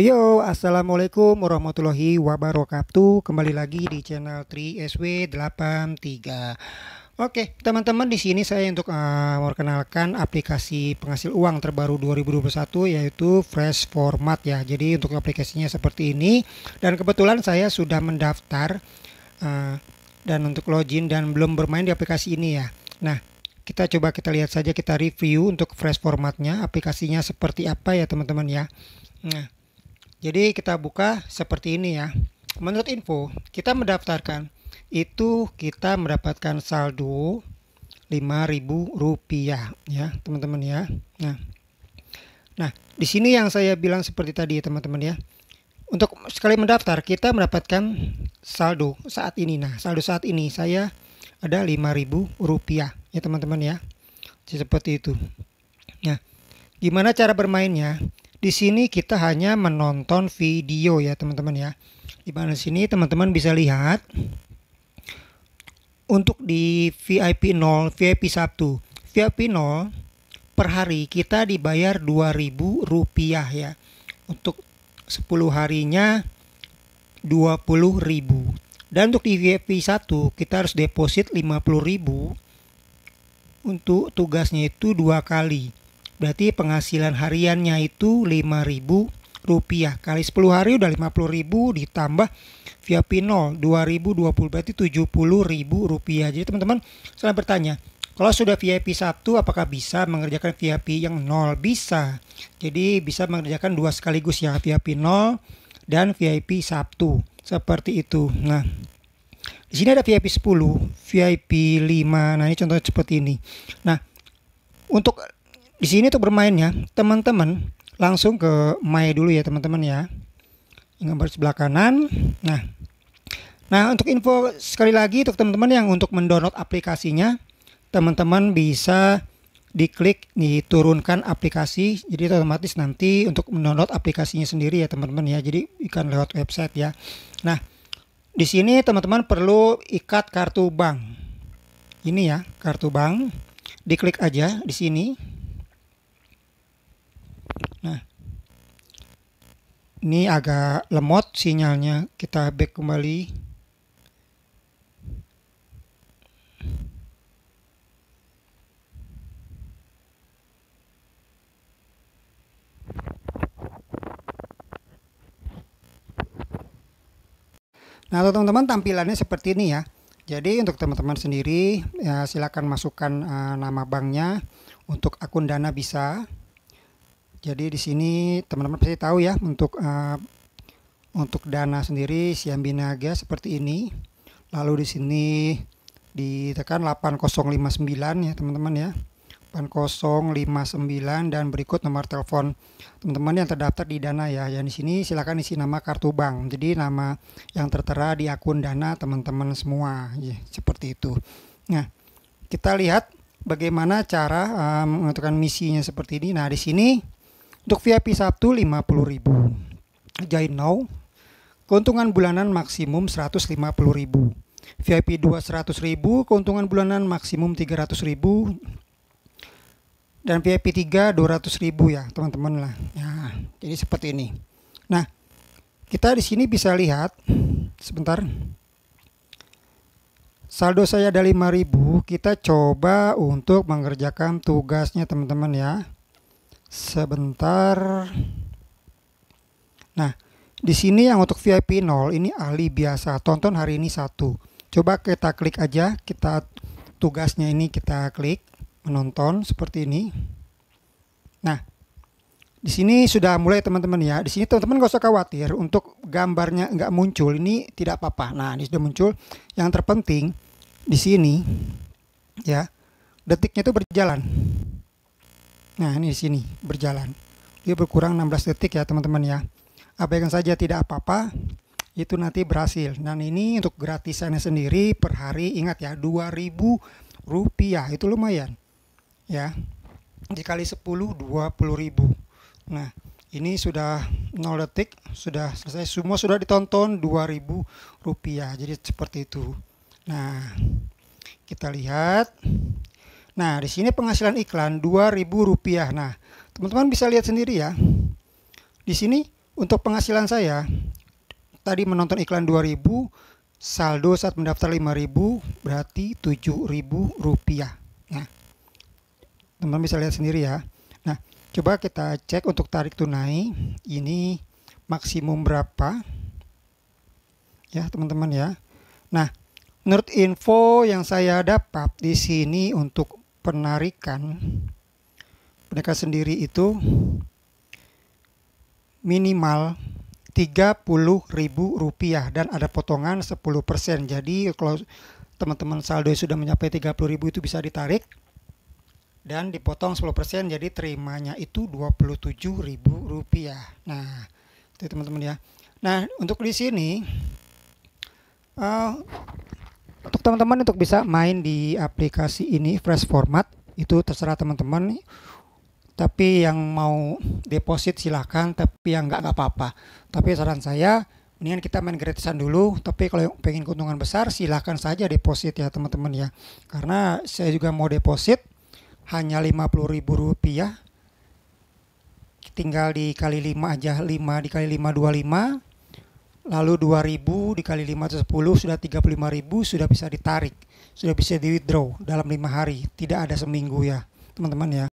Yo, Assalamualaikum warahmatullahi wabarakatuh Kembali lagi di channel 3SW83 Oke, teman-teman di sini saya untuk uh, memperkenalkan aplikasi penghasil uang terbaru 2021 yaitu Fresh Format ya Jadi untuk aplikasinya seperti ini Dan kebetulan saya sudah mendaftar uh, dan untuk login dan belum bermain di aplikasi ini ya Nah, kita coba kita lihat saja kita review untuk Fresh Formatnya Aplikasinya seperti apa ya teman-teman ya Nah jadi kita buka seperti ini ya. Menurut info, kita mendaftarkan itu kita mendapatkan saldo Rp5.000 ya, teman-teman ya. Nah. Nah, di sini yang saya bilang seperti tadi ya, teman-teman ya. Untuk sekali mendaftar kita mendapatkan saldo saat ini. Nah, saldo saat ini saya ada Rp5.000 ya teman-teman ya. Seperti itu. Nah, gimana cara bermainnya? Di sini kita hanya menonton video ya teman-teman ya. Di mana sini teman-teman bisa lihat untuk di VIP 0, VIP 1, VIP 0 per hari kita dibayar Rp2.000 ya. Untuk 10 harinya 20.000. Dan untuk di VIP 1 kita harus deposit 50.000 untuk tugasnya itu dua kali. Berarti penghasilan hariannya itu 5000 rupiah kali 10 hari udah 50.000 ditambah via P0 2020 berarti 70.000 rupiah. Jadi teman-teman saya bertanya, kalau sudah VIP 1 apakah bisa mengerjakan VIP yang 0? Bisa. Jadi bisa mengerjakan dua sekaligus ya VIP 0 dan VIP 1. Seperti itu. Nah, di sini ada VIP 10, VIP 5. Nah, ini contohnya seperti ini. Nah, untuk di sini untuk bermainnya, teman-teman langsung ke my dulu ya teman-teman ya. Gambar sebelah kanan. Nah, nah untuk info sekali lagi untuk teman-teman yang untuk mendownload aplikasinya, teman-teman bisa diklik diturunkan aplikasi jadi otomatis nanti untuk mendownload aplikasinya sendiri ya teman-teman ya jadi ikan lewat website ya nah di sini teman-teman perlu ikat kartu bank ini ya kartu bank diklik aja di sini Nah, ini agak lemot sinyalnya. Kita back kembali. Nah, teman-teman tampilannya seperti ini ya. Jadi untuk teman-teman sendiri ya silakan masukkan uh, nama banknya untuk akun Dana Bisa jadi di sini teman-teman pasti tahu ya untuk uh, untuk dana sendiri siam binaga seperti ini. Lalu di sini ditekan 8059 ya teman-teman ya. 8059 dan berikut nomor telepon teman-teman yang terdaftar di Dana ya. Yang di sini silakan isi nama kartu bank. Jadi nama yang tertera di akun Dana teman-teman semua ya, seperti itu. Nah, kita lihat bagaimana cara um, menentukan misinya seperti ini. Nah, di sini untuk VIP 1 50.000. Join now. Keuntungan bulanan maksimum 150.000. VIP 2 100.000, keuntungan bulanan maksimum 300.000. Dan VIP 3 200.000 ya, teman-teman lah. Ya, jadi seperti ini. Nah, kita di sini bisa lihat sebentar. Saldo saya ada 5000, kita coba untuk mengerjakan tugasnya teman-teman ya. Sebentar. Nah, di sini yang untuk VIP 0 ini ahli biasa. Tonton hari ini satu. Coba kita klik aja, kita tugasnya ini kita klik menonton seperti ini. Nah, di sini sudah mulai teman-teman ya. Di sini teman-teman gak usah khawatir untuk gambarnya nggak muncul. Ini tidak apa-apa. Nah, ini sudah muncul. Yang terpenting di sini ya detiknya itu berjalan. Nah, ini di sini berjalan. Dia berkurang 16 detik ya, teman-teman ya. Abaikan saja tidak apa-apa, itu nanti berhasil. Dan ini untuk gratisannya sendiri per hari ingat ya 2000 rupiah itu lumayan ya dikali 10 20.000. nah ini sudah nol detik sudah selesai semua sudah ditonton 2000 rupiah jadi seperti itu nah kita lihat Nah, di sini penghasilan iklan Rp2.000. Nah, teman-teman bisa lihat sendiri ya. Di sini untuk penghasilan saya tadi menonton iklan 2000 saldo saat mendaftar 5000 berarti rp 7000 rupiah nah teman-teman bisa lihat sendiri ya nah coba kita cek untuk tarik tunai ini maksimum berapa ya teman-teman ya nah menurut info yang saya dapat di sini untuk penarikan mereka sendiri itu minimal Rp30.000 dan ada potongan 10%. Jadi kalau teman-teman saldo sudah mencapai 30.000 itu bisa ditarik dan dipotong 10% jadi terimanya itu Rp27.000. Nah, itu teman-teman ya. Nah, untuk di sini uh, teman-teman untuk bisa main di aplikasi ini fresh format itu terserah teman-teman tapi yang mau deposit silahkan tapi yang nggak nggak apa-apa tapi saran saya mendingan kita main gratisan dulu tapi kalau yang pengen keuntungan besar silahkan saja deposit ya teman-teman ya karena saya juga mau deposit hanya Rp50.000 tinggal dikali 5 aja 5 dikali 5 25 lalu 2000 dikali 5 itu 10 sudah 35.000 sudah bisa ditarik sudah bisa di withdraw dalam lima hari tidak ada seminggu ya teman-teman ya